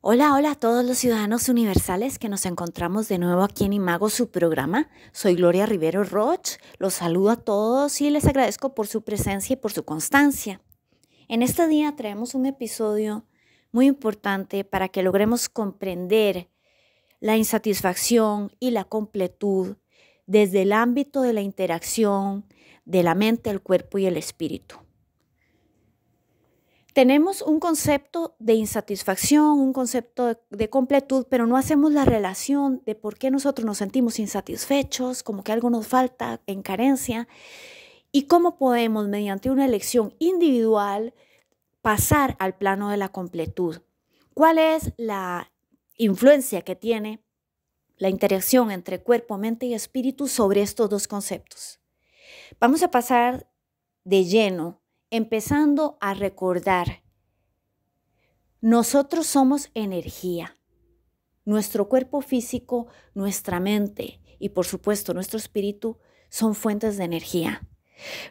Hola, hola a todos los ciudadanos universales que nos encontramos de nuevo aquí en Imago, su programa. Soy Gloria Rivero Roch, los saludo a todos y les agradezco por su presencia y por su constancia. En este día traemos un episodio muy importante para que logremos comprender la insatisfacción y la completud desde el ámbito de la interacción de la mente, el cuerpo y el espíritu tenemos un concepto de insatisfacción, un concepto de, completud, pero no hacemos la relación de por qué nosotros nos sentimos insatisfechos, como que algo nos falta, en carencia, y cómo podemos, mediante una elección individual, pasar al plano de la completud. ¿Cuál es la influencia que tiene la interacción entre cuerpo, mente y espíritu sobre estos dos conceptos? Vamos a pasar de lleno empezando a recordar, nosotros somos energía, nuestro cuerpo físico, nuestra mente y por supuesto nuestro espíritu son fuentes de energía.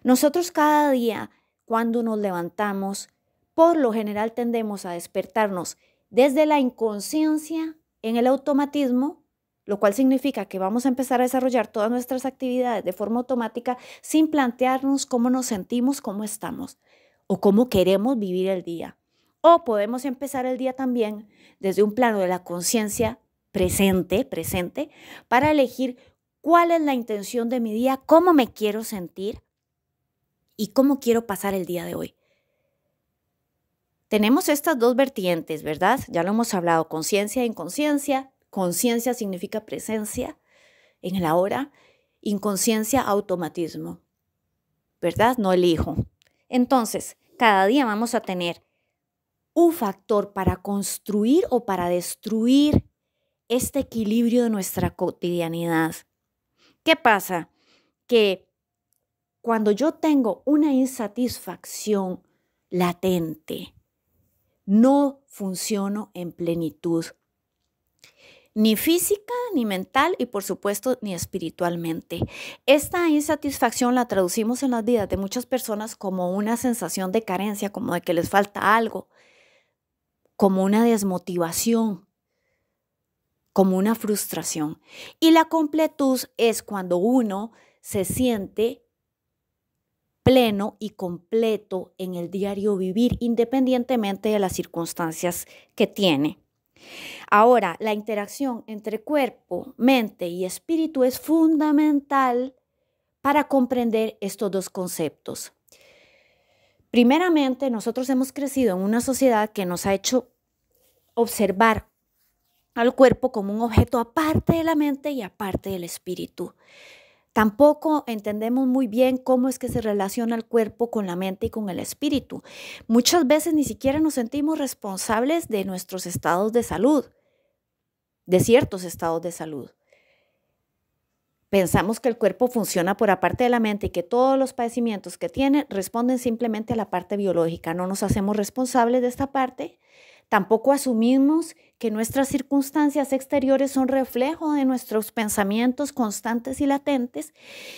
Nosotros cada día, cuando nos levantamos, por lo general tendemos a despertarnos desde la inconsciencia en el automatismo lo cual significa que vamos a empezar a desarrollar todas nuestras actividades de forma automática sin plantearnos cómo nos sentimos, cómo estamos o cómo queremos vivir el día. O podemos empezar el día también desde un plano de la conciencia presente, presente, para elegir cuál es la intención de mi día, cómo me quiero sentir y cómo quiero pasar el día de hoy. Tenemos estas dos vertientes, ¿verdad? Ya lo hemos hablado, conciencia e inconsciencia, Conciencia significa presencia en el ahora, inconsciencia automatismo, ¿verdad? No elijo. Entonces, cada día vamos a tener un factor para construir o para destruir este equilibrio de nuestra cotidianidad. ¿Qué pasa? Que cuando yo tengo una insatisfacción latente, no funciono en plenitud, ni física, ni mental y por supuesto ni espiritualmente. Esta insatisfacción la traducimos en las vidas de muchas personas como una sensación de carencia, como de que les falta algo, como una desmotivación, como una frustración. Y la completud es cuando uno se siente pleno y completo en el diario vivir, independientemente de las circunstancias que tiene. Ahora, la interacción entre cuerpo, mente y espíritu es fundamental para comprender estos dos conceptos. Primeramente, nosotros hemos crecido en una sociedad que nos ha hecho observar al cuerpo como un objeto aparte de la mente y aparte del espíritu. Tampoco entendemos muy bien cómo es que se relaciona el cuerpo con la mente y con el espíritu. Muchas veces ni siquiera nos sentimos responsables de nuestros estados de salud, de ciertos estados de salud. Pensamos que el cuerpo funciona por aparte de la mente y que todos los padecimientos que tiene responden simplemente a la parte biológica. No nos hacemos responsables de esta parte Tampoco asumimos que nuestras circunstancias exteriores son reflejo de nuestros pensamientos constantes y latentes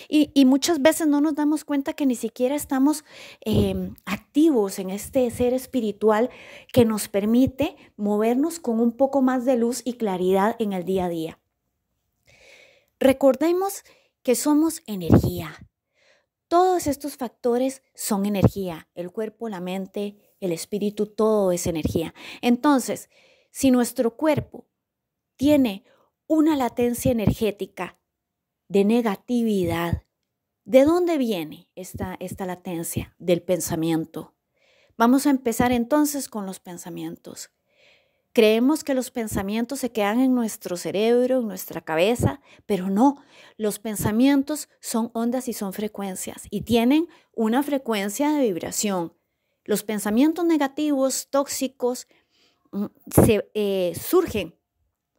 y, muchas veces no nos damos cuenta que ni siquiera estamos em, activos en este ser espiritual que nos permite movernos con un poco más de luz y claridad en el día a día. Recordemos que somos energía. Todos estos factores son energía, el cuerpo, la mente, el espíritu todo es energía. Entonces, si nuestro cuerpo tiene una latencia energética de negatividad, ¿de dónde viene esta, esta latencia? Del pensamiento. Vamos a empezar entonces con los pensamientos. Creemos que los pensamientos se quedan en nuestro cerebro, en nuestra cabeza, pero no, los pensamientos son ondas y son frecuencias y tienen una frecuencia de vibración. Los pensamientos negativos, tóxicos, mm, eh, surgen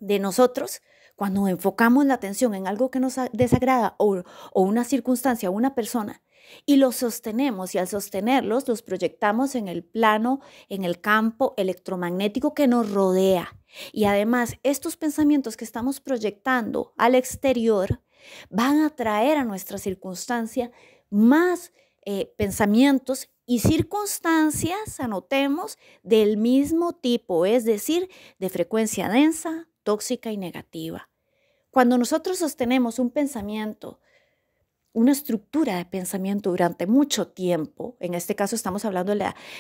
de nosotros cuando enfocamos la atención en algo que nos desagrada o, una circunstancia o una persona y los sostenemos y al sostenerlos los proyectamos en el plano, en el campo electromagnético que nos rodea. Y además estos pensamientos que estamos proyectando al exterior van a traer a nuestra circunstancia más eh, pensamientos y circunstancias, anotemos, del mismo tipo, es decir, de frecuencia densa, tóxica y negativa. Cuando nosotros sostenemos un pensamiento, una estructura de pensamiento durante mucho tiempo, en este caso estamos hablando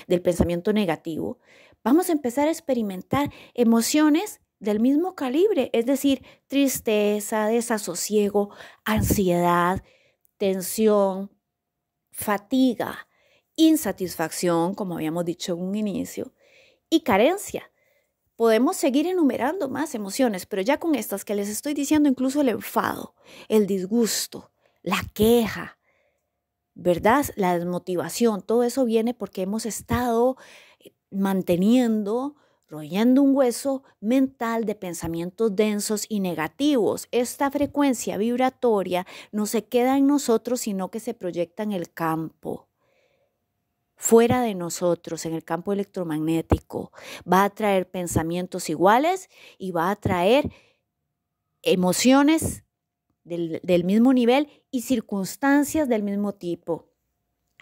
del pensamiento negativo, vamos a empezar a experimentar emociones del mismo calibre, es decir, tristeza, desasosiego, ansiedad, tensión, fatiga, insatisfacción, como habíamos dicho en un inicio, y carencia. Podemos seguir enumerando más emociones, pero ya con estas que les estoy diciendo, incluso el enfado, el disgusto, la queja, ¿verdad? La desmotivación, todo eso viene porque hemos estado eh, manteniendo, royendo un hueso mental de pensamientos densos y negativos. Esta frecuencia vibratoria no se queda en nosotros, sino que se proyecta en el campo fuera de nosotros en el campo electromagnético va a traer pensamientos iguales y va a traer emociones del, del, mismo nivel y circunstancias del mismo tipo.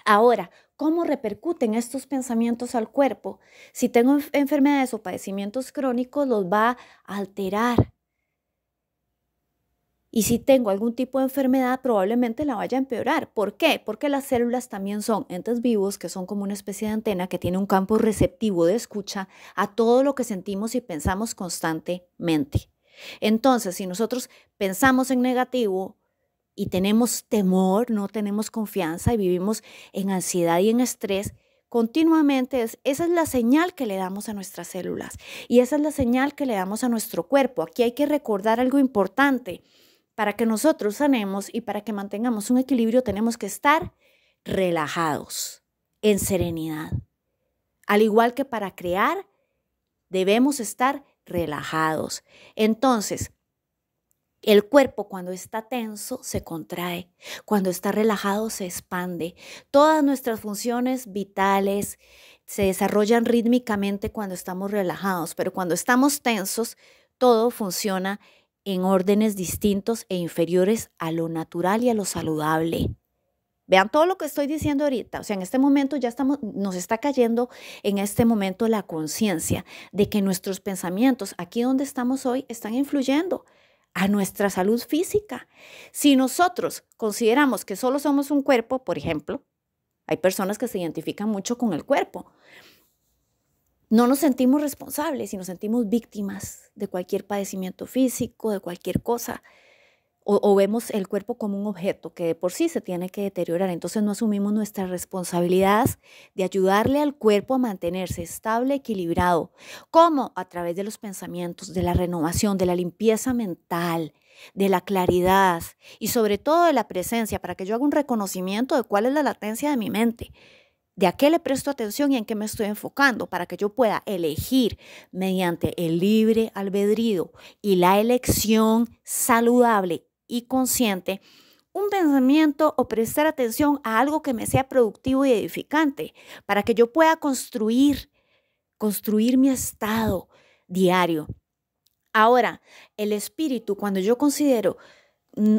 Ahora, ¿cómo repercuten estos pensamientos al cuerpo? Si tengo enfermedades o padecimientos crónicos, los va a alterar y si tengo algún tipo de enfermedad, probablemente la vaya a empeorar. ¿Por qué? Porque las células también son entes vivos, que son como una especie de antena que tiene un campo receptivo de escucha a todo lo que sentimos y pensamos constantemente. Entonces, si nosotros pensamos en negativo y tenemos temor, no tenemos confianza y vivimos en ansiedad y en estrés, continuamente, esa es la señal que le damos a nuestras células y esa es la señal que le damos a nuestro cuerpo. Aquí hay que recordar algo importante para que nosotros sanemos y para que mantengamos un equilibrio tenemos que estar relajados, en serenidad. Al igual que para crear, debemos estar relajados. Entonces, el cuerpo cuando está tenso se contrae, cuando está relajado se expande. Todas nuestras funciones vitales se desarrollan rítmicamente cuando estamos relajados, pero cuando estamos tensos todo funciona en órdenes distintos e inferiores a lo natural y a lo saludable. Vean todo lo que estoy diciendo ahorita. O sea, en este momento ya estamos, nos está cayendo en este momento la conciencia de que nuestros pensamientos, aquí donde estamos hoy, están influyendo a nuestra salud física. Si nosotros consideramos que solo somos un cuerpo, por ejemplo, hay personas que se identifican mucho con el cuerpo no nos sentimos responsables y nos sentimos víctimas de cualquier padecimiento físico, de cualquier cosa, o, vemos el cuerpo como un objeto que de por sí se tiene que deteriorar. Entonces no asumimos nuestra responsabilidad de ayudarle al cuerpo a mantenerse estable, equilibrado. ¿Cómo? A través de los pensamientos, de la renovación, de la limpieza mental, de la claridad y sobre todo de la presencia, para que yo haga un reconocimiento de cuál es la latencia de mi mente de a qué le presto atención y en qué me estoy enfocando para que yo pueda elegir mediante el libre albedrío y la elección saludable y consciente un pensamiento o prestar atención a algo que me sea productivo y edificante para que yo pueda construir, construir mi estado diario. Ahora, el espíritu, cuando yo considero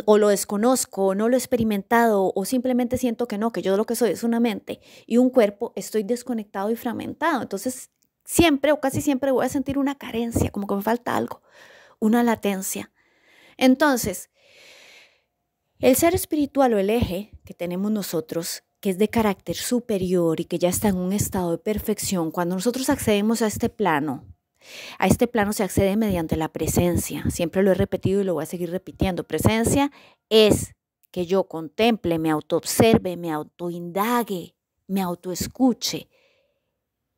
o lo desconozco, o no lo he experimentado, o simplemente siento que no, que yo lo que soy es una mente y un cuerpo, estoy desconectado y fragmentado. Entonces, siempre o casi siempre voy a sentir una carencia, como que me falta algo, una latencia. Entonces, el ser espiritual o el eje que tenemos nosotros, que es de carácter superior y que ya está en un estado de perfección, cuando nosotros accedemos a este plano, a este plano se accede mediante la presencia. Siempre lo he repetido y lo voy a seguir repitiendo. Presencia es que yo contemple, me autoobserve, me autoindague, me autoescuche,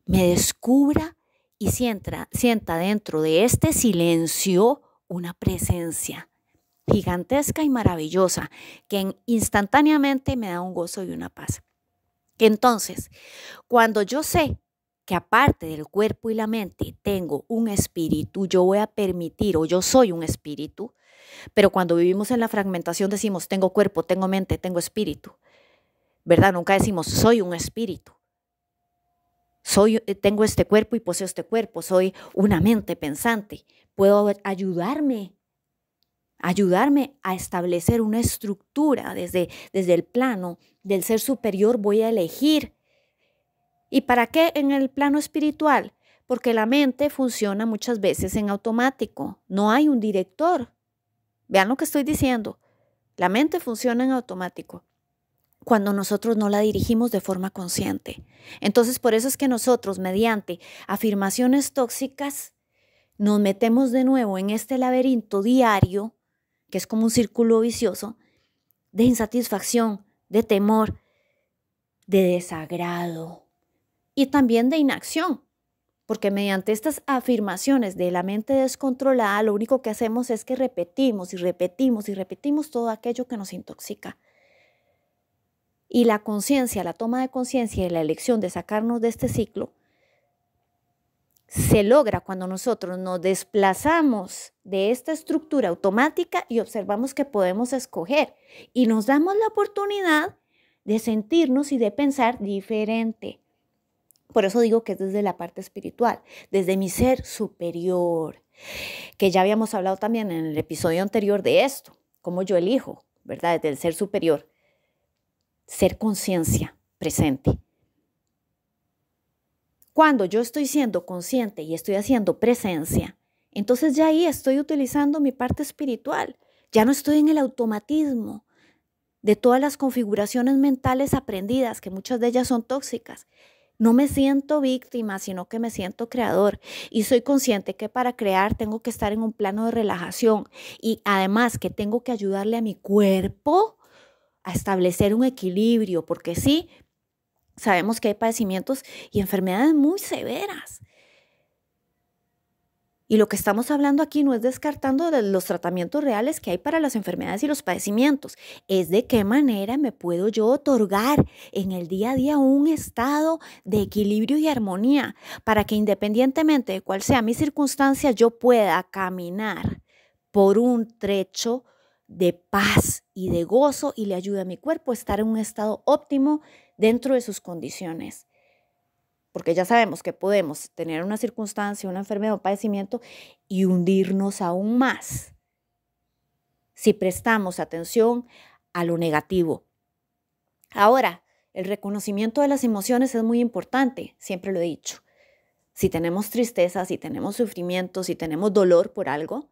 me descubra y sienta, sienta dentro de este silencio una presencia gigantesca y maravillosa que instantáneamente me da un gozo y una paz. Entonces, cuando yo sé que aparte del cuerpo y la mente tengo un espíritu, yo voy a permitir o yo soy un espíritu, pero cuando vivimos en la fragmentación decimos tengo cuerpo, tengo mente, tengo espíritu, ¿verdad? Nunca decimos soy un espíritu. Soy, eh, tengo este cuerpo y poseo este cuerpo, soy una mente pensante. Puedo ayudarme, ayudarme a establecer una estructura desde, desde el plano del ser superior. Voy a elegir ¿Y para qué en el plano espiritual? Porque la mente funciona muchas veces en automático, no hay un director. Vean lo que estoy diciendo, la mente funciona en automático cuando nosotros no la dirigimos de forma consciente. Entonces, por eso es que nosotros, mediante afirmaciones tóxicas, nos metemos de nuevo en este laberinto diario, que es como un círculo vicioso, de insatisfacción, de temor, de desagrado y también de inacción, porque mediante estas afirmaciones de la mente descontrolada, lo único que hacemos es que repetimos y repetimos y repetimos todo aquello que nos intoxica. Y la conciencia, la toma de conciencia y la elección de sacarnos de este ciclo se logra cuando nosotros nos desplazamos de esta estructura automática y observamos que podemos escoger y nos damos la oportunidad de sentirnos y de pensar diferente. Por eso digo que es desde la parte espiritual, desde mi ser superior, que ya habíamos hablado también en el episodio anterior de esto, cómo yo elijo, ¿verdad? Desde el ser superior, ser conciencia presente. Cuando yo estoy siendo consciente y estoy haciendo presencia, entonces ya ahí estoy utilizando mi parte espiritual, ya no estoy en el automatismo de todas las configuraciones mentales aprendidas, que muchas de ellas son tóxicas no me siento víctima, sino que me siento creador y soy consciente que para crear tengo que estar en un plano de relajación y además que tengo que ayudarle a mi cuerpo a establecer un equilibrio, porque sí, sabemos que hay padecimientos y enfermedades muy severas y lo que estamos hablando aquí no es descartando los tratamientos reales que hay para las enfermedades y los padecimientos, es de qué manera me puedo yo otorgar en el día a día un estado de equilibrio y armonía para que independientemente de cuál sea mi circunstancia, yo pueda caminar por un trecho de paz y de gozo y le ayude a mi cuerpo a estar en un estado óptimo dentro de sus condiciones porque ya sabemos que podemos tener una circunstancia, una enfermedad, un padecimiento y hundirnos aún más si prestamos atención a lo negativo. Ahora, el reconocimiento de las emociones es muy importante, siempre lo he dicho. Si tenemos tristeza, si tenemos sufrimiento, si tenemos dolor por algo,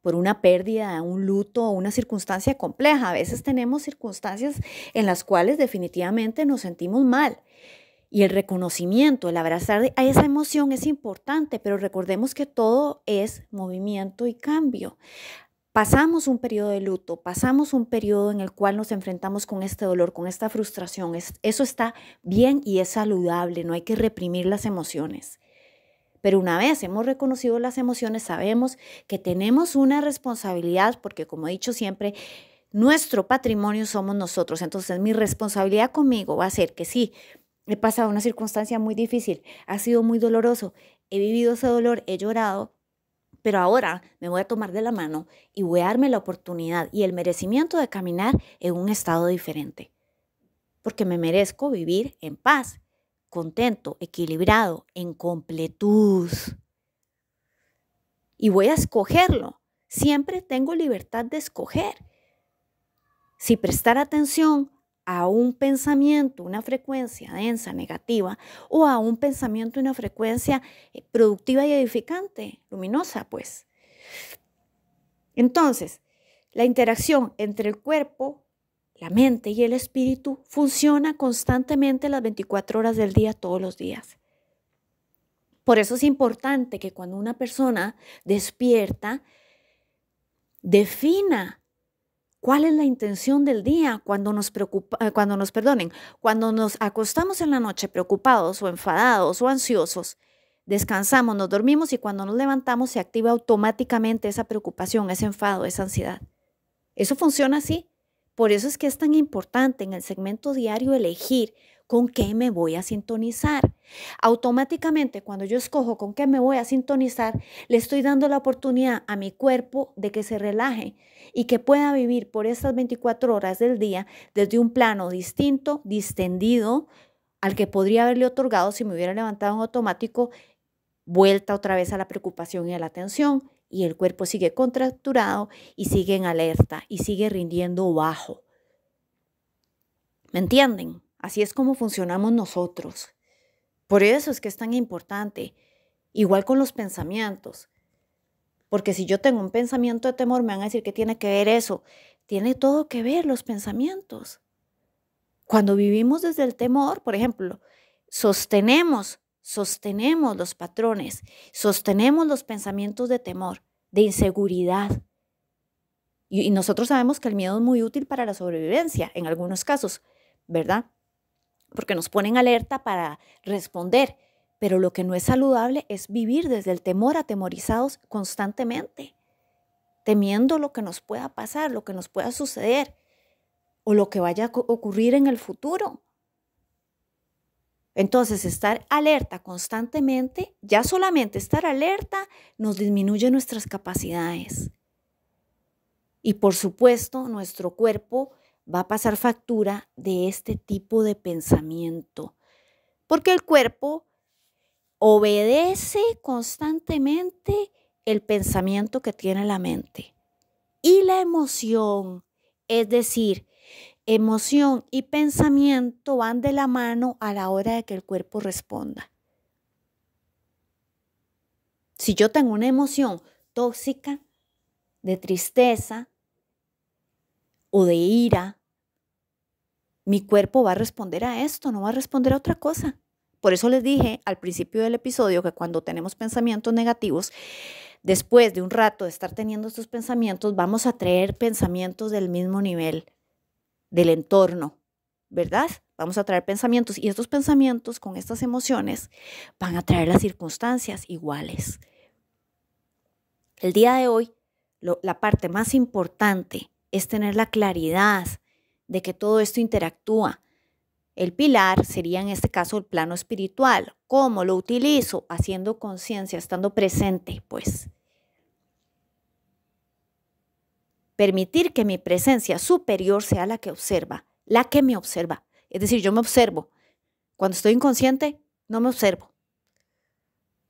por una pérdida, un luto, una circunstancia compleja. A veces tenemos circunstancias en las cuales definitivamente nos sentimos mal y el reconocimiento, el abrazar a esa emoción es importante, pero recordemos que todo es movimiento y cambio. Pasamos un periodo de luto, pasamos un periodo en el cual nos enfrentamos con este dolor, con esta frustración. eso está bien y es saludable, no hay que reprimir las emociones. Pero una vez hemos reconocido las emociones, sabemos que tenemos una responsabilidad, porque como he dicho siempre, nuestro patrimonio somos nosotros. Entonces mi responsabilidad conmigo va a ser que sí, He pasado una circunstancia muy difícil, ha sido muy doloroso, he vivido ese dolor, he llorado, pero ahora me voy a tomar de la mano y voy a darme la oportunidad y el merecimiento de caminar en un estado diferente. Porque me merezco vivir en paz, contento, equilibrado, en completud. Y voy a escogerlo. Siempre tengo libertad de escoger. Si prestar atención a un pensamiento, una frecuencia densa, negativa, o a un pensamiento, una frecuencia eh, productiva y edificante, luminosa, pues. Entonces, la interacción entre el cuerpo, la mente y el espíritu funciona constantemente las 24 horas del día, todos los días. Por eso es importante que cuando una persona despierta, defina ¿Cuál es la intención del día cuando nos, preocupa, eh, cuando nos perdonen? Cuando nos acostamos en la noche preocupados o enfadados o ansiosos, descansamos, nos dormimos y cuando nos levantamos se activa automáticamente esa preocupación, ese enfado, esa ansiedad. Eso funciona así. Por eso es que es tan importante en el segmento diario elegir con qué me voy a sintonizar. Automáticamente cuando yo escojo con qué me voy a sintonizar, le estoy dando la oportunidad a mi cuerpo de que se relaje, y que pueda vivir por estas 24 horas del día desde un plano distinto, distendido, al que podría haberle otorgado si me hubiera levantado en automático, vuelta otra vez a la preocupación y a la tensión, y el cuerpo sigue contracturado y sigue en alerta y sigue rindiendo bajo. ¿Me entienden? Así es como funcionamos nosotros. Por eso es que es tan importante. Igual con los pensamientos. Porque si yo tengo un pensamiento de temor, me van a decir que tiene que ver eso. Tiene todo que ver los pensamientos. Cuando vivimos desde el temor, por ejemplo, sostenemos, sostenemos los patrones, sostenemos los pensamientos de temor, de inseguridad. Y, y nosotros sabemos que el miedo es muy útil para la sobrevivencia en algunos casos, ¿verdad? Porque nos ponen alerta para responder pero lo que no es saludable es vivir desde el temor atemorizados constantemente, temiendo lo que nos pueda pasar, lo que nos pueda suceder o lo que vaya a ocurrir en el futuro. Entonces, estar alerta constantemente, ya solamente estar alerta nos disminuye nuestras capacidades. Y por supuesto, nuestro cuerpo va a pasar factura de este tipo de pensamiento, porque el cuerpo obedece constantemente el pensamiento que tiene la mente. Y la emoción, es decir, emoción y pensamiento van de la mano a la hora de que el cuerpo responda. Si yo tengo una emoción tóxica, de tristeza o de ira, mi cuerpo va a responder a esto, no va a responder a otra cosa. Por eso les dije al principio del episodio que cuando tenemos pensamientos negativos, después de un rato de estar teniendo estos pensamientos, vamos a traer pensamientos del mismo nivel, del entorno, ¿verdad? Vamos a traer pensamientos y estos pensamientos con estas emociones van a traer las circunstancias iguales. El día de hoy, la parte más importante es tener la claridad de que todo esto interactúa, el pilar sería en este caso el plano espiritual. ¿Cómo lo utilizo? Haciendo conciencia, estando presente, pues. Permitir que mi presencia superior sea la que observa, la que me observa. Es decir, yo me observo. Cuando estoy inconsciente, no me observo.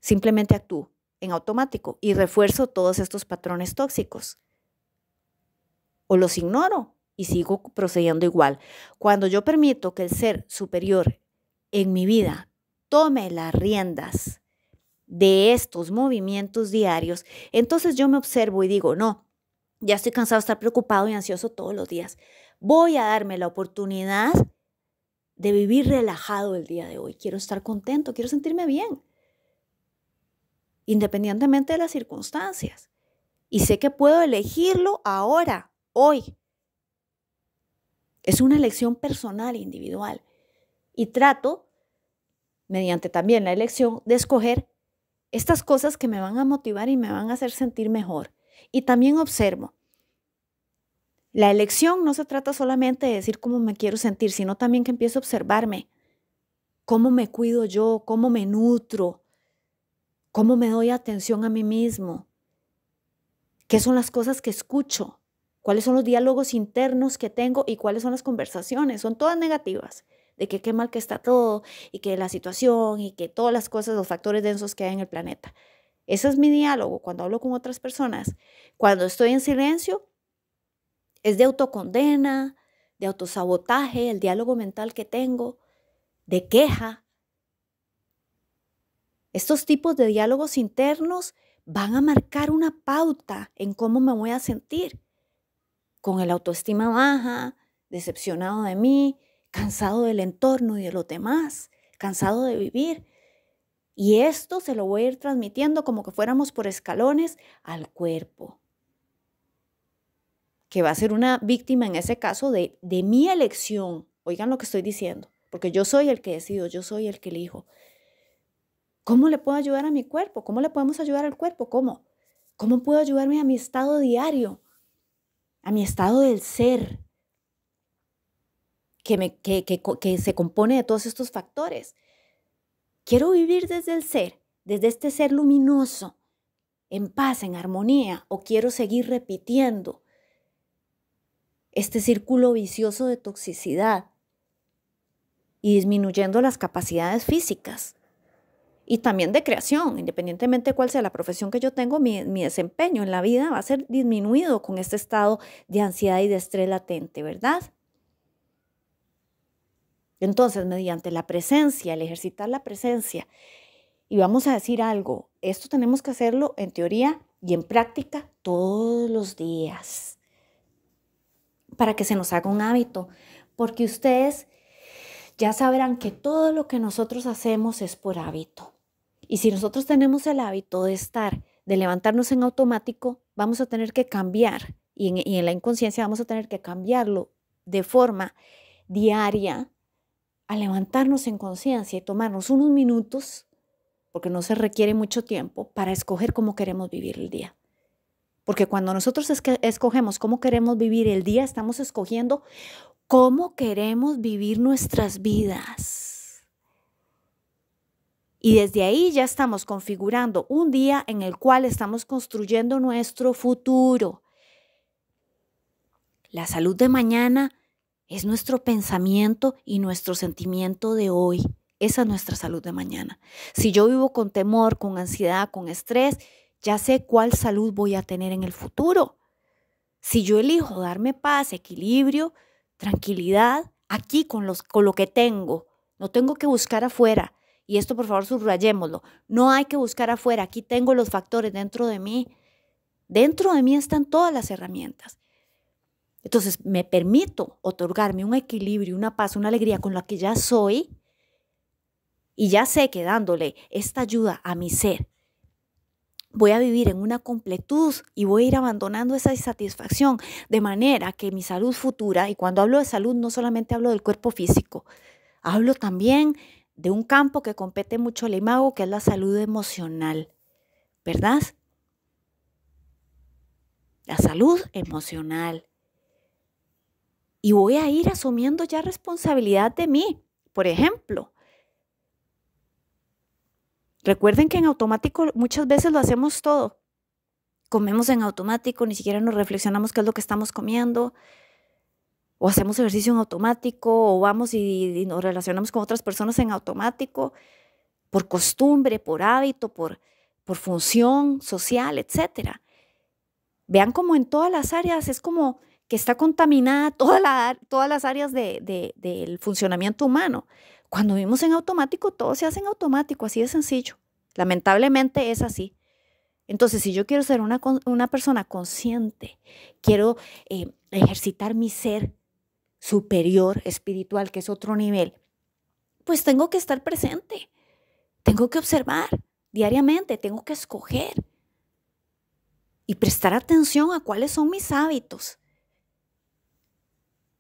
Simplemente actúo en automático y refuerzo todos estos patrones tóxicos. O los ignoro y sigo procediendo igual. Cuando yo permito que el ser superior en mi vida tome las riendas de estos movimientos diarios, entonces yo me observo y digo, no, ya estoy cansado de estar preocupado y ansioso todos los días. Voy a darme la oportunidad de vivir relajado el día de hoy. Quiero estar contento, quiero sentirme bien, independientemente de las circunstancias. Y sé que puedo elegirlo ahora, hoy, es una elección personal, individual. Y trato, mediante también la elección, de escoger estas cosas que me van a motivar y me van a hacer sentir mejor. Y también observo, la elección no se trata solamente de decir cómo me quiero sentir, sino también que empiezo a observarme, cómo me cuido yo, cómo me nutro, cómo me doy atención a mí mismo, qué son las cosas que escucho, cuáles son los diálogos internos que tengo y cuáles son las conversaciones. Son todas negativas, de que qué mal que está todo y que la situación y que todas las cosas, los factores densos que hay en el planeta. Ese es mi diálogo cuando hablo con otras personas. Cuando estoy en silencio, es de autocondena, de autosabotaje, el diálogo mental que tengo, de queja. Estos tipos de diálogos internos van a marcar una pauta en cómo me voy a sentir con el autoestima baja, decepcionado de mí, cansado del entorno y de los demás, cansado de vivir. Y esto se lo voy a ir transmitiendo como que fuéramos por escalones al cuerpo, que va a ser una víctima en ese caso de, de mi elección. Oigan lo que estoy diciendo, porque yo soy el que decido, yo soy el que elijo. ¿Cómo le puedo ayudar a mi cuerpo? ¿Cómo le podemos ayudar al cuerpo? ¿Cómo? ¿Cómo puedo ayudarme a mi estado diario? a mi estado del ser, que, me, que se compone de todos estos factores. Quiero vivir desde el ser, desde este ser luminoso, en paz, en armonía, o quiero seguir repitiendo este círculo vicioso de toxicidad y disminuyendo las capacidades físicas y también de creación, independientemente de cuál sea la profesión que yo tengo, mi, mi, desempeño en la vida va a ser disminuido con este estado de ansiedad y de estrés latente, ¿verdad? Entonces, mediante la presencia, el ejercitar la presencia, y vamos a decir algo, esto tenemos que hacerlo en teoría y en práctica todos los días, para que se nos haga un hábito, porque ustedes ya sabrán que todo lo que nosotros hacemos es por hábito. Y si nosotros tenemos el hábito de estar, de levantarnos en automático, vamos a tener que cambiar y en, la inconsciencia vamos a tener que cambiarlo de forma diaria a levantarnos en conciencia y tomarnos unos minutos, porque no se requiere mucho tiempo, para escoger cómo queremos vivir el día. Porque cuando nosotros escogemos cómo queremos vivir el día, estamos escogiendo cómo queremos vivir nuestras vidas. Y desde ahí ya estamos configurando un día en el cual estamos construyendo nuestro futuro. La salud de mañana es nuestro pensamiento y nuestro sentimiento de hoy. Esa es nuestra salud de mañana. Si yo vivo con temor, con ansiedad, con estrés, ya sé cuál salud voy a tener en el futuro. Si yo elijo darme paz, equilibrio, tranquilidad, aquí con, los, con lo que tengo, no tengo que buscar afuera, y esto por favor subrayémoslo, no hay que buscar afuera, aquí tengo los factores dentro de mí, dentro de mí están todas las herramientas. Entonces me permito otorgarme un equilibrio, una paz, una alegría con la que ya soy y ya sé que dándole esta ayuda a mi ser, voy a vivir en una completud y voy a ir abandonando esa insatisfacción de manera que mi salud futura, y cuando hablo de salud no solamente hablo del cuerpo físico, hablo también de un campo que compete mucho al imago, que es la salud emocional, ¿verdad? La salud emocional. Y voy a ir asumiendo ya responsabilidad de mí, por ejemplo. Recuerden que en automático muchas veces lo hacemos todo. Comemos en automático, ni siquiera nos reflexionamos qué es lo que estamos comiendo o hacemos ejercicio en automático, o vamos y, nos relacionamos con otras personas en automático, por costumbre, por hábito, por, por función social, etc. Vean como en todas las áreas es como que está contaminada toda la, todas las áreas de, del funcionamiento humano. Cuando vivimos en automático, todo se hace en automático, así de sencillo. Lamentablemente es así. Entonces, si yo quiero ser una, una persona consciente, quiero eh, ejercitar mi ser, superior espiritual, que es otro nivel, pues tengo que estar presente, tengo que observar diariamente, tengo que escoger y prestar atención a cuáles son mis hábitos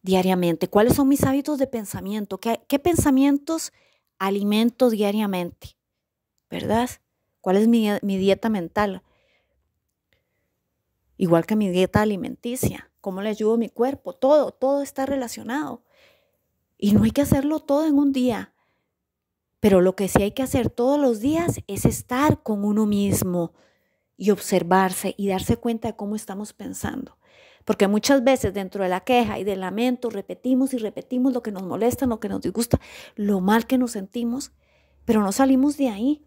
diariamente, cuáles son mis hábitos de pensamiento, qué, pensamientos alimento diariamente, ¿verdad? ¿Cuál es mi dieta mental? Igual que mi dieta alimenticia cómo le ayudo mi cuerpo, todo, todo está relacionado. Y no hay que hacerlo todo en un día, pero lo que sí hay que hacer todos los días es estar con uno mismo y observarse y darse cuenta de cómo estamos pensando. Porque muchas veces dentro de la queja y del lamento repetimos y repetimos lo que nos molesta, lo que nos disgusta, lo mal que nos sentimos, pero no salimos de ahí.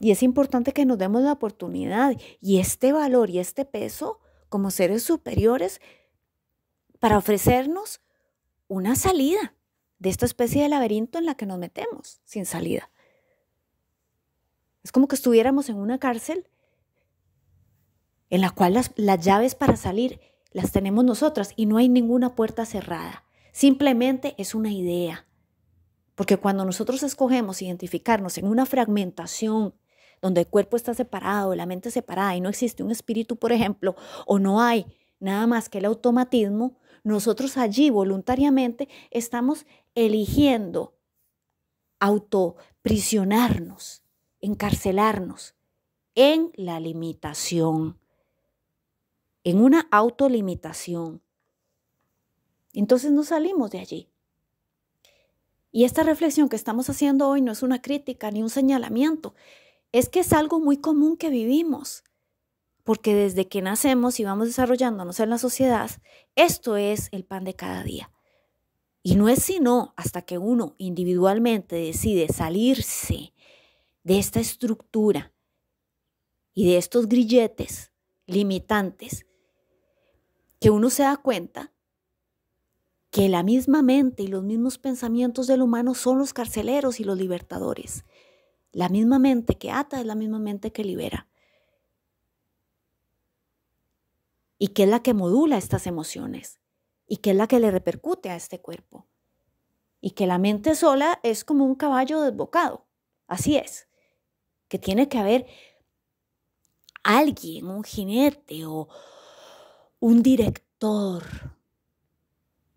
Y es importante que nos demos la oportunidad y este valor y este peso como seres superiores para ofrecernos una salida de esta especie de laberinto en la que nos metemos sin salida. Es como que estuviéramos en una cárcel en la cual las, las llaves para salir las tenemos nosotras y no hay ninguna puerta cerrada. Simplemente es una idea. Porque cuando nosotros escogemos identificarnos en una fragmentación donde el cuerpo está separado, la mente separada y no existe un espíritu, por ejemplo, o no hay nada más que el automatismo, nosotros allí voluntariamente estamos eligiendo autoprisionarnos, encarcelarnos en la limitación, en una autolimitación. Entonces no salimos de allí. Y esta reflexión que estamos haciendo hoy no es una crítica ni un señalamiento, es que es algo muy común que vivimos, porque desde que nacemos y vamos desarrollándonos en la sociedad, esto es el pan de cada día. Y no es sino hasta que uno individualmente decide salirse de esta estructura y de estos grilletes limitantes, que uno se da cuenta que la misma mente y los mismos pensamientos del humano son los carceleros y los libertadores. La misma mente que ata es la misma mente que libera. Y que es la que modula estas emociones. Y que es la que le repercute a este cuerpo. Y que la mente sola es como un caballo desbocado. Así es. Que tiene que haber alguien, un jinete o un director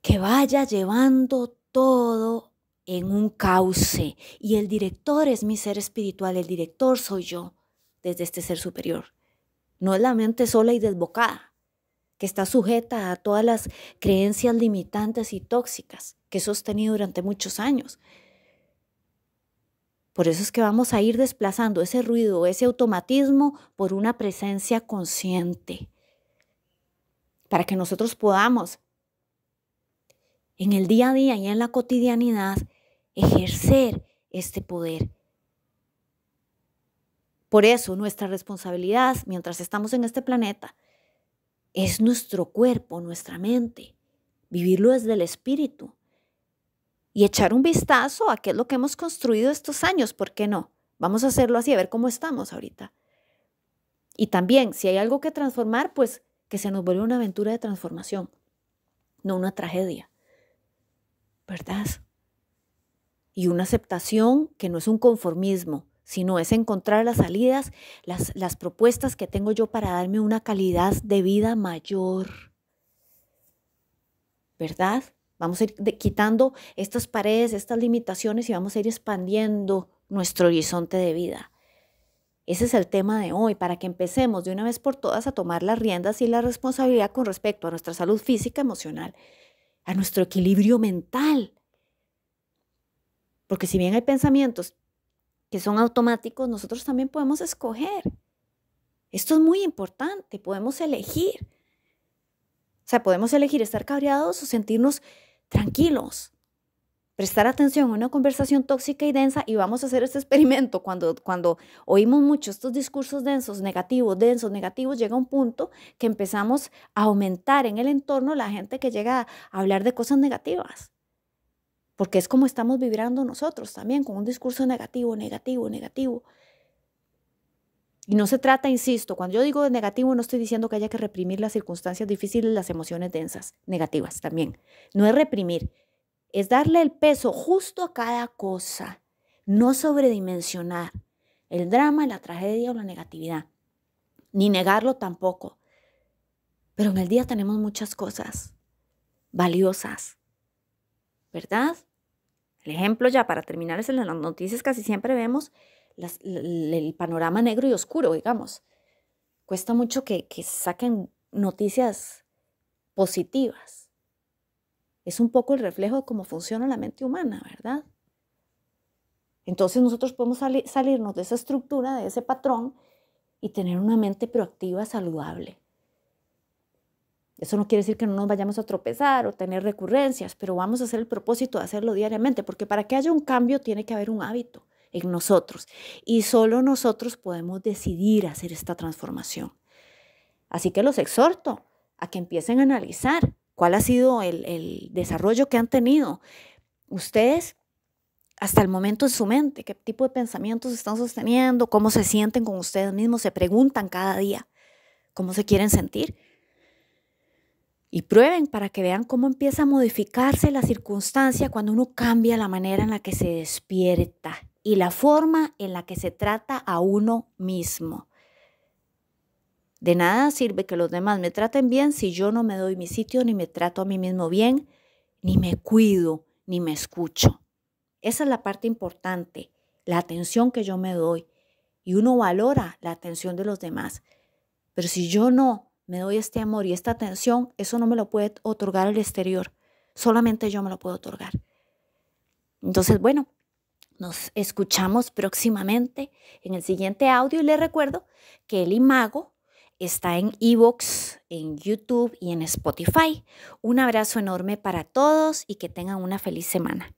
que vaya llevando todo en un cauce y el director es mi ser espiritual, el director soy yo desde este ser superior. No es la mente sola y desbocada, que está sujeta a todas las creencias limitantes y tóxicas que he sostenido durante muchos años. Por eso es que vamos a ir desplazando ese ruido, ese automatismo por una presencia consciente, para que nosotros podamos en el día a día y en la cotidianidad ejercer este poder. Por eso nuestra responsabilidad mientras estamos en este planeta es nuestro cuerpo, nuestra mente, vivirlo desde el espíritu y echar un vistazo a qué es lo que hemos construido estos años, ¿por qué no? Vamos a hacerlo así, a ver cómo estamos ahorita. Y también, si hay algo que transformar, pues que se nos vuelva una aventura de transformación, no una tragedia. ¿Verdad? y una aceptación que no es un conformismo, sino es encontrar las salidas, las, propuestas que tengo yo para darme una calidad de vida mayor. ¿Verdad? Vamos a ir quitando estas paredes, estas limitaciones y vamos a ir expandiendo nuestro horizonte de vida. Ese es el tema de hoy, para que empecemos de una vez por todas a tomar las riendas y la responsabilidad con respecto a nuestra salud física, emocional, a nuestro equilibrio mental, porque si bien hay pensamientos que son automáticos, nosotros también podemos escoger. Esto es muy importante, podemos elegir. O sea, podemos elegir estar cabreados o sentirnos tranquilos. Prestar atención a una conversación tóxica y densa y vamos a hacer este experimento. Cuando, cuando oímos mucho estos discursos densos, negativos, densos, negativos, llega un punto que empezamos a aumentar en el entorno la gente que llega a hablar de cosas negativas porque es como estamos vibrando nosotros también, con un discurso negativo, negativo, negativo. Y no se trata, insisto, cuando yo digo de negativo, no estoy diciendo que haya que reprimir las circunstancias difíciles, las emociones densas, negativas también. No es reprimir, es darle el peso justo a cada cosa, no sobredimensionar el drama, la tragedia o la negatividad, ni negarlo tampoco. Pero en el día tenemos muchas cosas valiosas, ¿verdad? El ejemplo ya para terminar es en las noticias casi siempre vemos el panorama negro y oscuro, digamos. Cuesta mucho que, que saquen noticias positivas. Es un poco el reflejo de cómo funciona la mente humana, ¿verdad? Entonces nosotros podemos salirnos de esa estructura, de ese patrón y tener una mente proactiva, saludable. Eso no quiere decir que no nos vayamos a tropezar o tener recurrencias, pero vamos a hacer el propósito de hacerlo diariamente, porque para que haya un cambio tiene que haber un hábito en nosotros y solo nosotros podemos decidir hacer esta transformación. Así que los exhorto a que empiecen a analizar cuál ha sido el, desarrollo que han tenido ustedes hasta el momento en su mente, qué tipo de pensamientos están sosteniendo, cómo se sienten con ustedes mismos, se preguntan cada día cómo se quieren sentir y prueben para que vean cómo empieza a modificarse la circunstancia cuando uno cambia la manera en la que se despierta y la forma en la que se trata a uno mismo. De nada sirve que los demás me traten bien si yo no me doy mi sitio, ni me trato a mí mismo bien, ni me cuido, ni me escucho. Esa es la parte importante, la atención que yo me doy. Y uno valora la atención de los demás. Pero si yo no me doy este amor y esta atención, eso no me lo puede otorgar el exterior. Solamente yo me lo puedo otorgar. Entonces, bueno, nos escuchamos próximamente en el siguiente audio y les recuerdo que el imago está en eBooks, en YouTube y en Spotify. Un abrazo enorme para todos y que tengan una feliz semana.